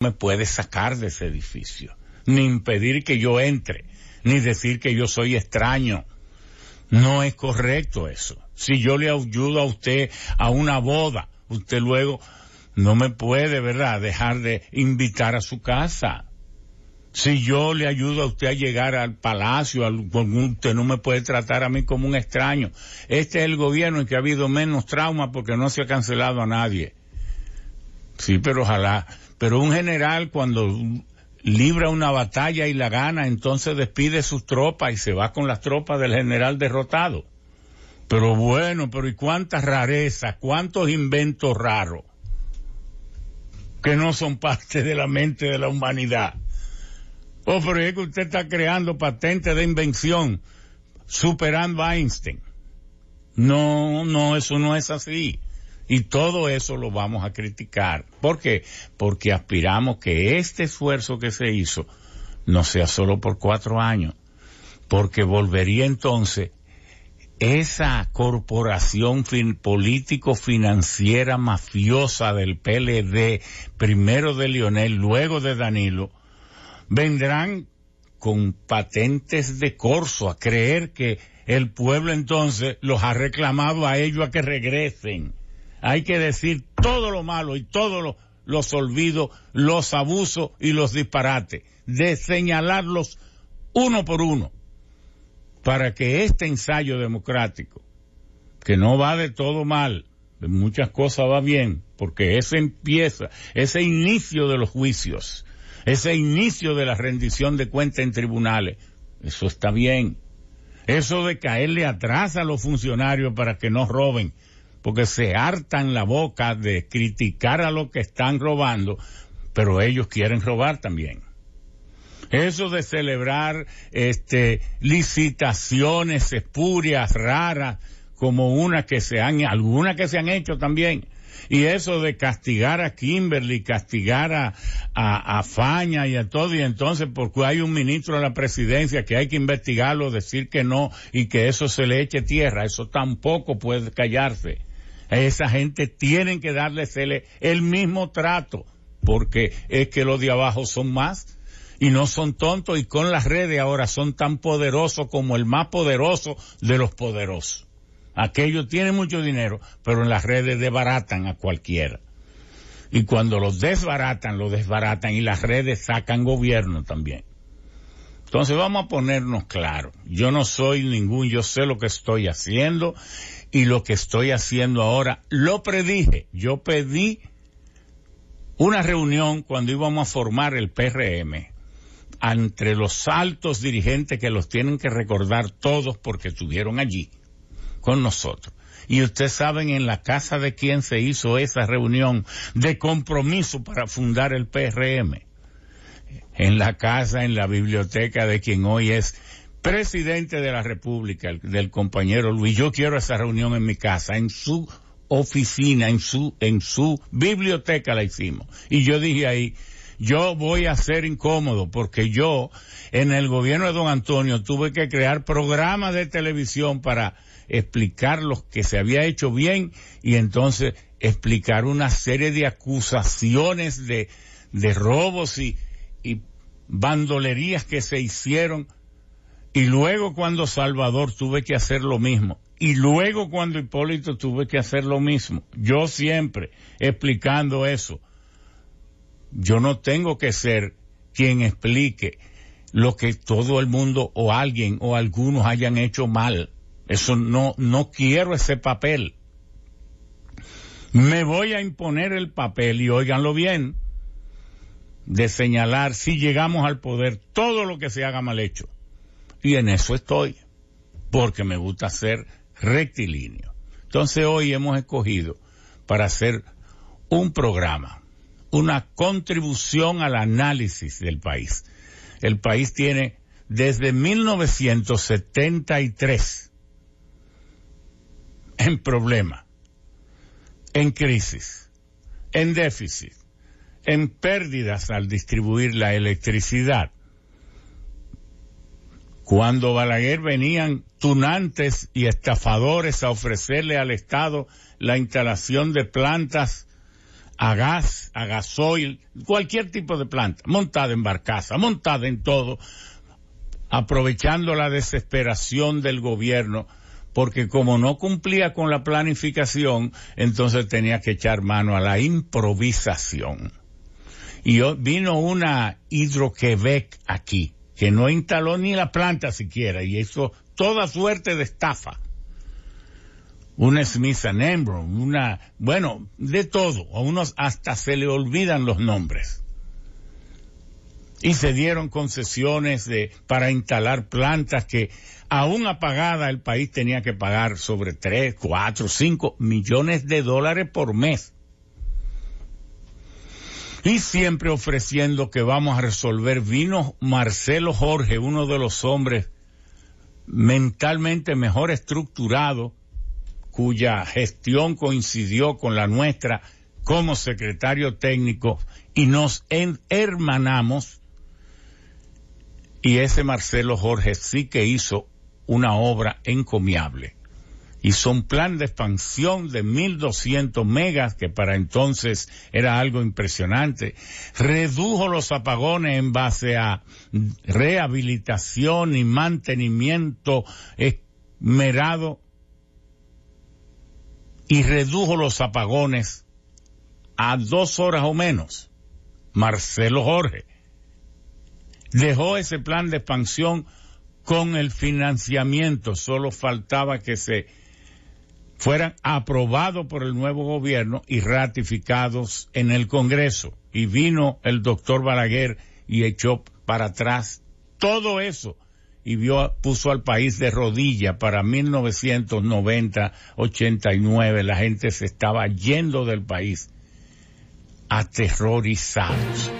me puede sacar de ese edificio, ni impedir que yo entre, ni decir que yo soy extraño. No es correcto eso. Si yo le ayudo a usted a una boda, usted luego no me puede, ¿verdad?, dejar de invitar a su casa. Si yo le ayudo a usted a llegar al palacio, usted no me puede tratar a mí como un extraño. Este es el gobierno en que ha habido menos trauma porque no se ha cancelado a nadie. Sí, pero ojalá. Pero un general cuando libra una batalla y la gana, entonces despide sus tropas y se va con las tropas del general derrotado. Pero bueno, pero ¿y cuántas rarezas, cuántos inventos raros que no son parte de la mente de la humanidad? Oh, pero es que usted está creando patentes de invención, superando a Einstein. No, no, eso no es así. Y todo eso lo vamos a criticar. ¿Por qué? Porque aspiramos que este esfuerzo que se hizo no sea solo por cuatro años, porque volvería entonces esa corporación fin político-financiera mafiosa del PLD, primero de Lionel, luego de Danilo, vendrán con patentes de corso a creer que el pueblo entonces los ha reclamado a ellos a que regresen hay que decir todo lo malo y todos los olvidos, los abusos y los disparates, de señalarlos uno por uno, para que este ensayo democrático, que no va de todo mal, de muchas cosas va bien, porque ese empieza, ese inicio de los juicios, ese inicio de la rendición de cuentas en tribunales, eso está bien. Eso de caerle atrás a los funcionarios para que no roben, porque se hartan la boca de criticar a los que están robando, pero ellos quieren robar también. Eso de celebrar este, licitaciones espurias, raras, como una que se han, algunas que se han hecho también. Y eso de castigar a Kimberly, castigar a, a, a, Faña y a todo, y entonces porque hay un ministro de la presidencia que hay que investigarlo, decir que no y que eso se le eche tierra, eso tampoco puede callarse esa gente tienen que darles el, el mismo trato, porque es que los de abajo son más y no son tontos y con las redes ahora son tan poderosos como el más poderoso de los poderosos. Aquellos tienen mucho dinero, pero en las redes desbaratan a cualquiera. Y cuando los desbaratan, los desbaratan y las redes sacan gobierno también. Entonces vamos a ponernos claro. Yo no soy ningún, yo sé lo que estoy haciendo y lo que estoy haciendo ahora lo predije. Yo pedí una reunión cuando íbamos a formar el PRM entre los altos dirigentes que los tienen que recordar todos porque estuvieron allí con nosotros. Y ustedes saben en la casa de quién se hizo esa reunión de compromiso para fundar el PRM en la casa, en la biblioteca de quien hoy es presidente de la República, del compañero Luis. Yo quiero esa reunión en mi casa, en su oficina, en su, en su biblioteca la hicimos. Y yo dije ahí, yo voy a ser incómodo porque yo en el gobierno de don Antonio tuve que crear programas de televisión para explicar lo que se había hecho bien y entonces explicar una serie de acusaciones de, de robos y, y bandolerías que se hicieron y luego cuando Salvador tuve que hacer lo mismo y luego cuando Hipólito tuve que hacer lo mismo. Yo siempre explicando eso. Yo no tengo que ser quien explique lo que todo el mundo o alguien o algunos hayan hecho mal. Eso no, no quiero ese papel. Me voy a imponer el papel y óiganlo bien de señalar si llegamos al poder todo lo que se haga mal hecho. Y en eso estoy, porque me gusta ser rectilíneo. Entonces hoy hemos escogido para hacer un programa, una contribución al análisis del país. El país tiene desde 1973 en problema, en crisis, en déficit, en pérdidas al distribuir la electricidad. Cuando Balaguer venían tunantes y estafadores a ofrecerle al Estado la instalación de plantas a gas, a gasoil, cualquier tipo de planta, montada en barcaza, montada en todo, aprovechando la desesperación del gobierno, porque como no cumplía con la planificación, entonces tenía que echar mano a la improvisación. Y vino una Hidroquebec aquí, que no instaló ni la planta siquiera, y hizo toda suerte de estafa. Una Smith Embro, una, bueno, de todo. A unos hasta se le olvidan los nombres. Y se dieron concesiones de, para instalar plantas que aún apagada el país tenía que pagar sobre 3, 4, 5 millones de dólares por mes y siempre ofreciendo que vamos a resolver. Vino Marcelo Jorge, uno de los hombres mentalmente mejor estructurado, cuya gestión coincidió con la nuestra como secretario técnico y nos hermanamos. Y ese Marcelo Jorge sí que hizo una obra encomiable y son plan de expansión de 1200 megas, que para entonces era algo impresionante. Redujo los apagones en base a rehabilitación y mantenimiento esmerado y redujo los apagones a dos horas o menos. Marcelo Jorge dejó ese plan de expansión con el financiamiento, solo faltaba que se fueran aprobados por el nuevo gobierno y ratificados en el Congreso. Y vino el doctor Balaguer y echó para atrás todo eso y vio, puso al país de rodilla para 1990, 89. La gente se estaba yendo del país aterrorizados.